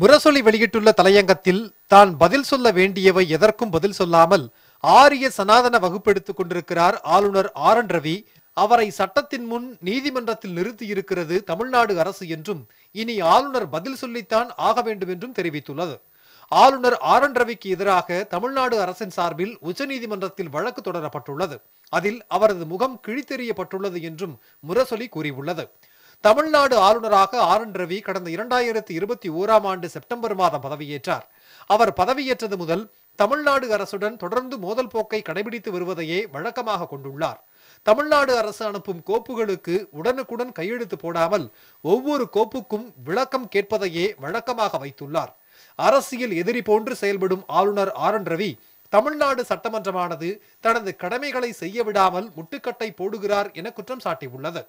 முரசொலி வெளியிட்டுள்ள தலையங்கத்தில் தான் பதில் சொல்ல வேண்டியவை எதற்கும் பதில் சொல்லாமல் ஆரிய சனாதன வகுப்பெடுத்துக் கொண்டிருக்கிறார் ஆளுநர் ஆர் என் ரவி அவரை சட்டத்தின் முன் நீதிமன்றத்தில் நிறுத்தியிருக்கிறது தமிழ்நாடு அரசு என்றும் இனி ஆளுநர் பதில் சொல்லித்தான் ஆக வேண்டும் என்றும் தெரிவித்துள்ளது ஆளுநர் ஆர் என் ரவிக்கு எதிராக தமிழ்நாடு அரசின் சார்பில் உச்சநீதிமன்றத்தில் வழக்கு தொடரப்பட்டுள்ளது அதில் அவரது முகம் கிழித்தெறியப்பட்டுள்ளது என்றும் முரசொலி கூறியுள்ளது தமிழ்நாடு ஆளுநராக ஆர் என் ரவி கடந்த இரண்டாயிரத்தி இருபத்தி ஓராம் ஆண்டு செப்டம்பர் மாதம் பதவியேற்றார் அவர் பதவியேற்றது முதல் தமிழ்நாடு அரசுடன் தொடர்ந்து மோதல் போக்கை கடைபிடித்து வருவதையே வழக்கமாக கொண்டுள்ளார் தமிழ்நாடு அரசு அனுப்பும் கோப்புகளுக்கு உடனுக்குடன் கையெழுத்து போடாமல் ஒவ்வொரு கோப்புக்கும் விளக்கம் கேட்பதையே வழக்கமாக வைத்துள்ளார் அரசியல் எதிரி போன்று செயல்படும் ஆளுநர் ஆர் என் ரவி தமிழ்நாடு சட்டமன்றமானது தனது கடமைகளை செய்ய விடாமல் முட்டுக்கட்டை போடுகிறார் என குற்றம் சாட்டியுள்ளது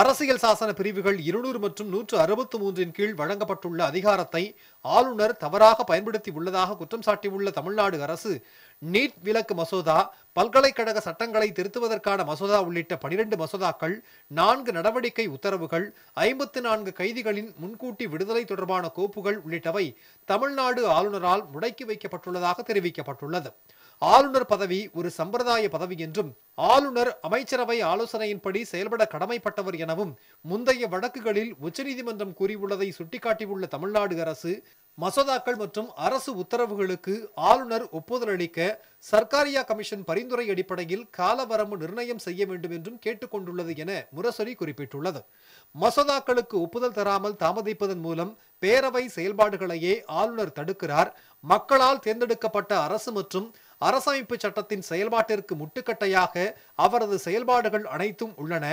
அரசியல் சாசன பிரிவுகள் இருநூறு மற்றும் நூற்று அறுபத்து மூன்றின் கீழ் வழங்கப்பட்டுள்ள அதிகாரத்தை ஆளுநர் தவறாக பயன்படுத்தி உள்ளதாக குற்றம் சாட்டியுள்ள தமிழ்நாடு அரசு நீட் விலக்கு மசோதா பல்கலைக்கழக சட்டங்களை திருத்துவதற்கான மசோதா உள்ளிட்ட பனிரெண்டு மசோதாக்கள் நான்கு நடவடிக்கை உத்தரவுகள் ஐம்பத்து நான்கு கைதிகளின் முன்கூட்டி விடுதலை தொடர்பான கோப்புகள் உள்ளிட்டவை தமிழ்நாடு ஆளுநரால் முடக்கி வைக்கப்பட்டுள்ளதாக தெரிவிக்கப்பட்டுள்ளது ஆளுநர் பதவி ஒரு சம்பிரதாய பதவி என்றும் ஆளுநர் அமைச்சரவை ஆலோசனையின்படி செயல்பட கடமைப்பட்டவர் எனவும் முந்தைய வழக்குகளில் உச்சநீதிமன்றம் கூறியுள்ளதை சுட்டிக்காட்டியுள்ள தமிழ்நாடு அரசு மசோதாக்கள் மற்றும் அரசு உத்தரவுகளுக்கு ஆளுநர் ஒப்புதல் அளிக்க சர்க்காரியா கமிஷன் பரிந்துரை அடிப்படையில் காலவரம்பு நிர்ணயம் செய்ய வேண்டும் என்றும் கேட்டுக்கொண்டுள்ளது என முரசொலி குறிப்பிட்டுள்ளது மசோதாக்களுக்கு ஒப்புதல் தராமல் தாமதிப்பதன் மூலம் பேரவை செயல்பாடுகளையே ஆளுநர் தடுக்கிறார் மக்களால் தேர்ந்தெடுக்கப்பட்ட அரசு மற்றும் அரசமைப்பு சட்டத்தின் செயல்பாட்டிற்கு முட்டுக்கட்டையாக அவரது செயல்பாடுகள் அனைத்தும் உள்ளன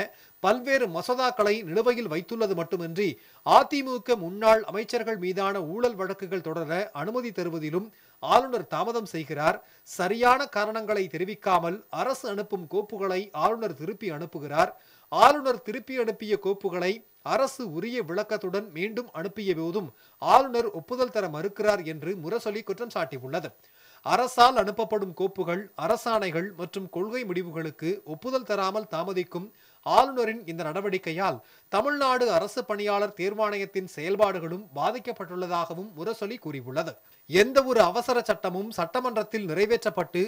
பல்வேறு மசோதாக்களை நிலுவையில் வைத்துள்ளது மட்டுமின்றி அதிமுக முன்னாள் அமைச்சர்கள் மீதான ஊழல் வழக்குகள் தொடர அனுமதி தருவதிலும் ஆளுநர் தாமதம் செய்கிறார் சரியான காரணங்களை தெரிவிக்காமல் அரசு அனுப்பும் கோப்புகளை ஆளுநர் திருப்பி அனுப்புகிறார் ஆளுநர் திருப்பி அனுப்பிய கோப்புகளை அரசு உரிய விளக்கத்துடன் மீண்டும் அனுப்பிய போதும் ஆளுநர் ஒப்புதல் தர மறுக்கிறார் என்று முரசொலி குற்றம் சாட்டியுள்ளது அரசால் அனுப்பப்படும் கோப்புகள் அரசாணைகள் மற்றும் கொள்கை முடிவுகளுக்கு ஒப்புதல் தராமல் தாமதிக்கும் ஆளுநரின் இந்த நடவடிக்கையால் தமிழ்நாடு அரசு பணியாளர் தேர்வாணையத்தின் செயல்பாடுகளும் பாதிக்கப்பட்டுள்ளதாகவும் முரசொலி கூறியுள்ளது எந்த ஒரு அவசர சட்டமும் சட்டமன்றத்தில் நிறைவேற்றப்பட்டு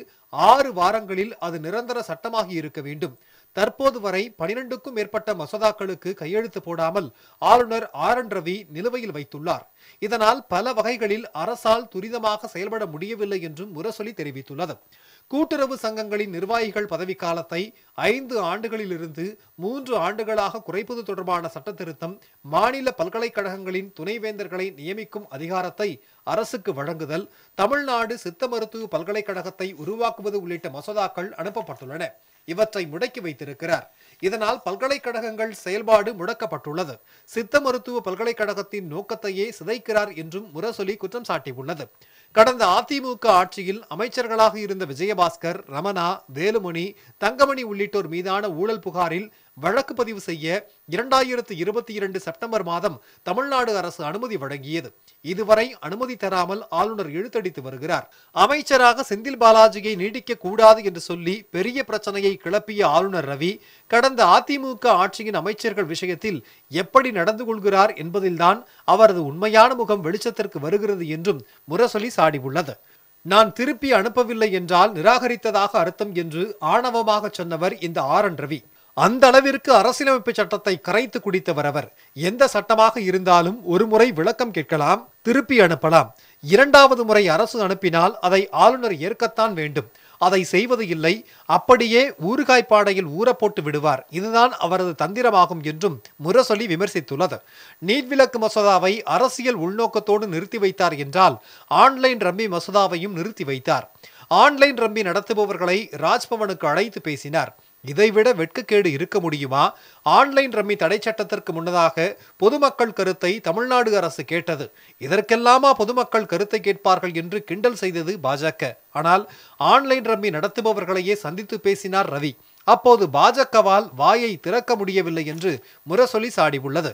ஆறு வாரங்களில் அது நிரந்தர சட்டமாகி இருக்க வேண்டும் தற்போது வரை பனிரெண்டுக்கும் மேற்பட்ட மசோதாக்களுக்கு கையெழுத்து போடாமல் ஆளுநர் ஆர் என் ரவி நிலுவையில் வைத்துள்ளார் இதனால் பல வகைகளில் அரசால் துரிதமாக செயல்பட முடியவில்லை என்றும் முரசொலி தெரிவித்துள்ளது கூட்டுறவு சங்கங்களின் நிர்வாகிகள் பதவிக்காலத்தை ஐந்து ஆண்டுகளிலிருந்து மூன்று ஆண்டுகளாக குறைப்பது தொடர்பான சட்ட திருத்தம் மாநில பல்கலைக்கழகங்களின் துணைவேந்தர்களை நியமிக்கும் அதிகாரத்தை அரசுக்கு வழங்குதல் தமிழ்நாடு சித்த மருத்துவ பல்கலைக்கழகத்தை உருவாக்குவது உள்ளிட்ட மசோதாக்கள் அனுப்பப்பட்டுள்ளன இவற்றை முடக்கி வைத்திருக்கிறார் இதனால் பல்கலைக்கழகங்கள் செயல்பாடு முடக்கப்பட்டுள்ளது சித்த மருத்துவ பல்கலைக்கழகத்தின் நோக்கத்தையே சிதைக்கிறார் என்றும் முரசொலி குற்றம் சாட்டியுள்ளது கடந்த அதிமுக ஆட்சியில் அமைச்சர்களாக இருந்த விஜயபாஸ்கர் ரமணா வேலுமணி தங்கமணி உள்ளிட்டோர் மீதான ஊழல் புகாரில் வழக்கு பதிவு செய்ய இரண்டாயிரத்து இருபத்தி இரண்டு செப்டம்பர் மாதம் தமிழ்நாடு அரசு அனுமதி வழங்கியது இதுவரை அனுமதி தராமல் ஆளுநர் இழுத்தடித்து வருகிறார் அமைச்சராக செந்தில் பாலாஜியை நீடிக்க கூடாது என்று சொல்லி பெரிய பிரச்சனையை கிளப்பிய ஆளுநர் ரவி கடந்த அதிமுக ஆட்சியின் அமைச்சர்கள் விஷயத்தில் எப்படி நடந்து கொள்கிறார் என்பதில்தான் அவரது உண்மையான முகம் வெளிச்சத்திற்கு வருகிறது என்றும் முரசொலி சாடியுள்ளது நான் திருப்பி அனுப்பவில்லை என்றால் நிராகரித்ததாக அர்த்தம் என்று ஆணவமாக சொன்னவர் இந்த ஆர் என் ரவி அந்த அளவிற்கு அரசியலமைப்பு சட்டத்தை கரைத்து குடித்தவர் அவர் எந்த சட்டமாக இருந்தாலும் ஒரு முறை விளக்கம் கேட்கலாம் திருப்பி அனுப்பலாம் இரண்டாவது முறை அரசு அனுப்பினால் அதை ஆளுநர் ஏற்கத்தான் வேண்டும் அதை செய்வது இல்லை அப்படியே ஊறுகாய் பாடையில் ஊறப்போட்டு விடுவார் இதுதான் அவரது தந்திரமாகும் என்றும் முரசொலி விமர்சித்துள்ளது நீட் விளக்கு மசோதாவை அரசியல் உள்நோக்கத்தோடு நிறுத்தி வைத்தார் என்றால் ஆன்லைன் ரம்மி மசோதாவையும் நிறுத்தி வைத்தார் ஆன்லைன் ரம்மி நடத்துபவர்களை ராஜ்பவனுக்கு அழைத்து பேசினார் இதைவிட வெட்கக்கேடு இருக்க முடியுமா ஆன்லைன் ரம்மி தடை சட்டத்திற்கு முன்னதாக பொதுமக்கள் கருத்தை தமிழ்நாடு அரசு கேட்டது இதற்கெல்லாமா பொதுமக்கள் கருத்தை கேட்பார்கள் என்று கிண்டல் செய்தது பாஜக ஆனால் ஆன்லைன் ரம்மி நடத்துபவர்களையே சந்தித்து பேசினார் ரவி அப்போது பாஜகவால் வாயை திறக்க முடியவில்லை என்று முரசொலி சாடியுள்ளது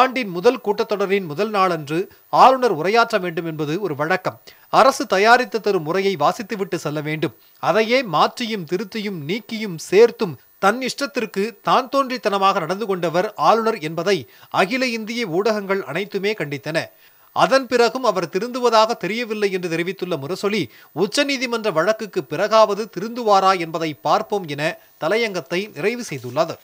ஆண்டின் முதல் கூட்டத்தொடரின் முதல் நாளன்று ஆளுநர் உரையாற்ற வேண்டும் என்பது ஒரு வழக்கம் அரசு தயாரித்து தரும் முறையை வாசித்துவிட்டு செல்ல வேண்டும் அதையே மாற்றியும் திருத்தியும் நீக்கியும் சேர்த்தும் தன் இஷ்டத்திற்கு தான் தோன்றித்தனமாக நடந்து கொண்டவர் ஆளுநர் என்பதை அகில இந்திய ஊடகங்கள் அனைத்துமே கண்டித்தன அதன் பிறகும் அவர் திருந்துவதாக தெரியவில்லை என்று தெரிவித்துள்ள முரசொலி உச்சநீதிமன்ற வழக்குக்கு பிறகாவது திருந்துவாரா என்பதை பார்ப்போம் என தலையங்கத்தை நிறைவு செய்துள்ளது